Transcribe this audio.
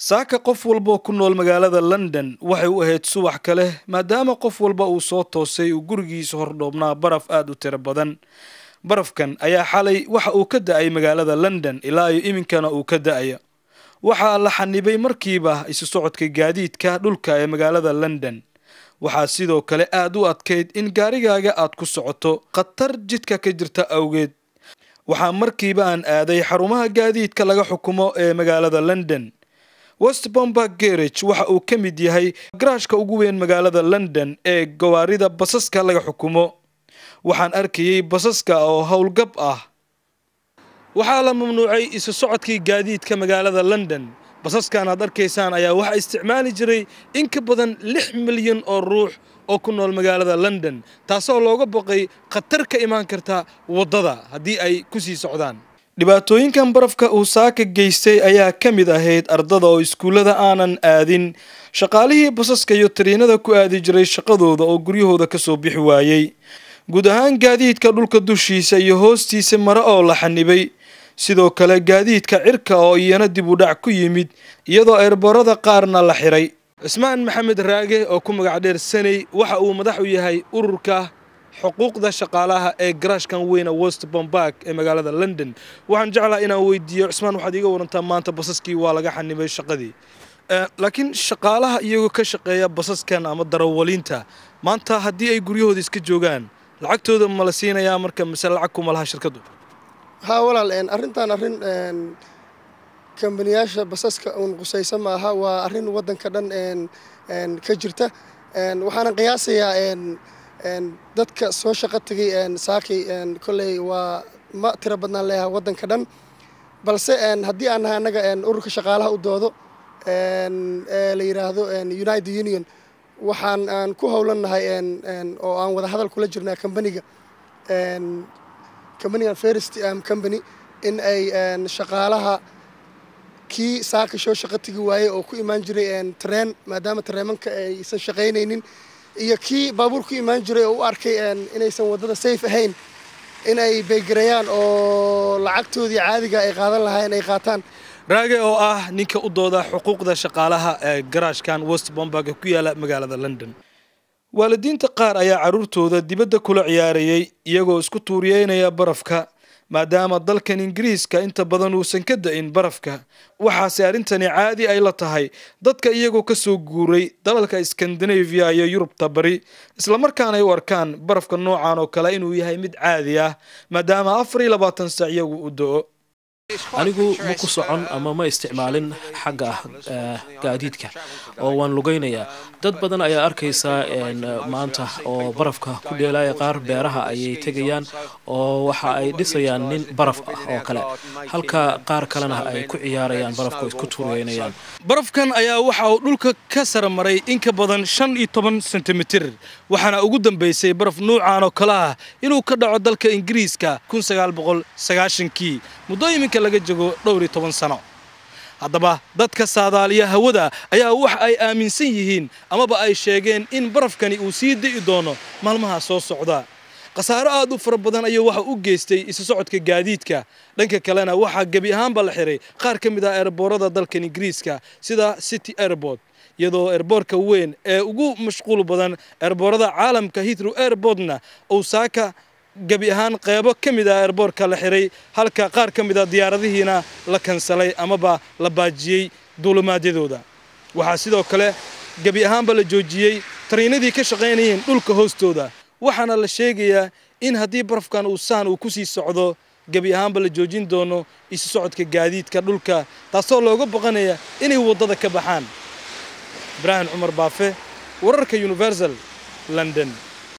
saaka qof walba ku nool magaalada london waxay u ahayd subax kale maadaama qof walba uu soo toosay uu gurigiisa hordhoobnaa baraf aad u tiro badan barafkan ayaa xalay waxa uu ka da-ay magaalada london ilaa iyo iminkana uu ka da-ayo waxaa la xanibay markiiba isu socodka gaadiidka dhulka ee magaalada london waxaa sidoo kale aad u adkayd in gaarigaaga aad ku socoto khatar jidka ka jirta awgeed waxaa markiiba aan aaday xarumaha gaadiidka laga xukumo ee magaalada london westbomber garage waxa uu ka mid yahay garaashka ugu weyn magaalada london ee gawaarida basaska laga xukumo waxaan arkayey basaska oo howlgab ah waxaa la mamnuucay isu socodkii gaadiidka magaalada london basaskan aad arkaysaan ayaa waxaa isticmaali jiray in ka badan lix milyan oo ruux oo ku nool magaalada london taasoo looga boqay khatar ka imaan karta waddada haddii ay ku sii socdaan dhibaatooyinkan barafka uu saaka geystay ayaa ka mid ahayd ardada oo iskuullada aanan aadin shaqaalihii basaska iyo tariinada ku aadi jiray shaqadooda oo guryahooda kasoo bixi waayey guud ahaan gaadiidka dhulka dushiisa iyo hoostiisa mare oo la xanibay sidoo kale gaadiidka cirka oo iyana dib u ku yimid iyadoo eerbarada qaarna la xiray cismaan maxamed raage oo ku magac dheer saney waxa uu madax u yahay ururka xuquuqda shaqaalaha ee garaashkan weyna west bombark ee magaalada london waxaan jeclaa inaan weydiiyo cusmaan waxaad iiga warantaa maanta basaskii waa laga xanibay shaqadii eh, laakiin shaqaalaha iyagoo ka shaqeeya basaskan ama darawaliinta maanta haddii ay guryahooda iska joogaan lacagtooda ma la siinayaa marka mise lacag kuma laha shirkaddu haa walaal arrintan arrin kambaniyaasha basaska uun qusaysa maaha waa arrin waddanka dhan ka jirta waxaana qiyaasayaa dadka soo shaqo tegay saakay koley waa ma tiro badnaan leeyahay wadanka dhan balse haddii aan nahay annaga ururka shaqaalaha u doodo ee la yidhaahdo united union waxaan aan ku howlan howlannahay oo aan wada hadal kula jirnaa kambaniga kambanigan first company in ay shaqaalaha kii saaka soo shaqo tegi waayey oo ku imaan jiray tareen maadaama tareemanka aysan shaqaynaynin iyo kii baabuurku imaan jiray oo u arkay inaysan waddada safe ahayn in ay baygarayaan oo lacagtoodii caadiga ay qaadan lahaayeen ay qaataan raage oo ah ninka u dooda xuquuqda shaqaalaha ee garaashkan west bomberg ku yaala magaalada london waalidiinta qaar ayaa carruurtooda dibadda kula ciyaarayey iyagoo isku tuuriyeynaya barafka maadaama dalkan ingiriiska inta badan uusan ka da-in barafka waxaase arrintani caadi ay la tahay dadka iyagoo ka soo guuray dalalka iskandinafiya iyo yurubta bari islamarkaana ay u arkaan barafka noocan oo kale inuu yahay mid caadi ah maadaama afar iyo labaatan sac iyagu u do-o anigu ma ku socon uh, ama ma isticmaalin xagga ah gaadiidka oo waan lugaynayaa dad badan ayaa arkaysaa maanta oo barafka ku dheelaya qaar beeraha ayay tegayaan oo waxa ay dhisayaan nin baraf ah oo kale halka qaar kalena ay ku ciyaarayaan barafka isku tuureynayaan barafkan ayaa waxa uu dhulka ka sara maray badan shan iyo toban sentimitir waxaana ugu dambaysay baraf nuucan oo kale ah inuu ka dhaco dalka ingiriiska kun sagaal boqol sagaashankii muddooyiminka bulsho laga joogo dhowr iyo toban sano haddaba dadka saadaaliya hawada ayaa wax ay aaminsan yihiin amaba ay sheegeen in barafkani uu sii di'i doono maalmaha soo socda khasaaro aad u fara badan ayuu waxa u geystay isu socodka gaadiidka dhanka kalena waxaa gebi ahaanba la xiray qaar ka mid ah eerboorada dalkan ingiriiska sida city airbord iyadoo eerboorka weyn ee ugu mashquul badan eerboorada caalamka hitro airboordna uu saaka gebi ahaan qeybo ka mid ah erboorka la xiray halka qaar ka mid a ah diyaaradihiina la kansalay amaba la baajiyey duulimaadyadooda waxaa sidoo kale gebi ahaanba la joojiyey tariinadii ka shaqaynayeen dhulka hoostooda waxaana la sheegayaa in haddii barafkan uu saan uu ku sii socdo gebi ahaanba la joojin doono isu socodka gaadiidka dhulka taasoo looga baqanaya inay waddada ka baxaan ibraahim cumar baafe wararka universal london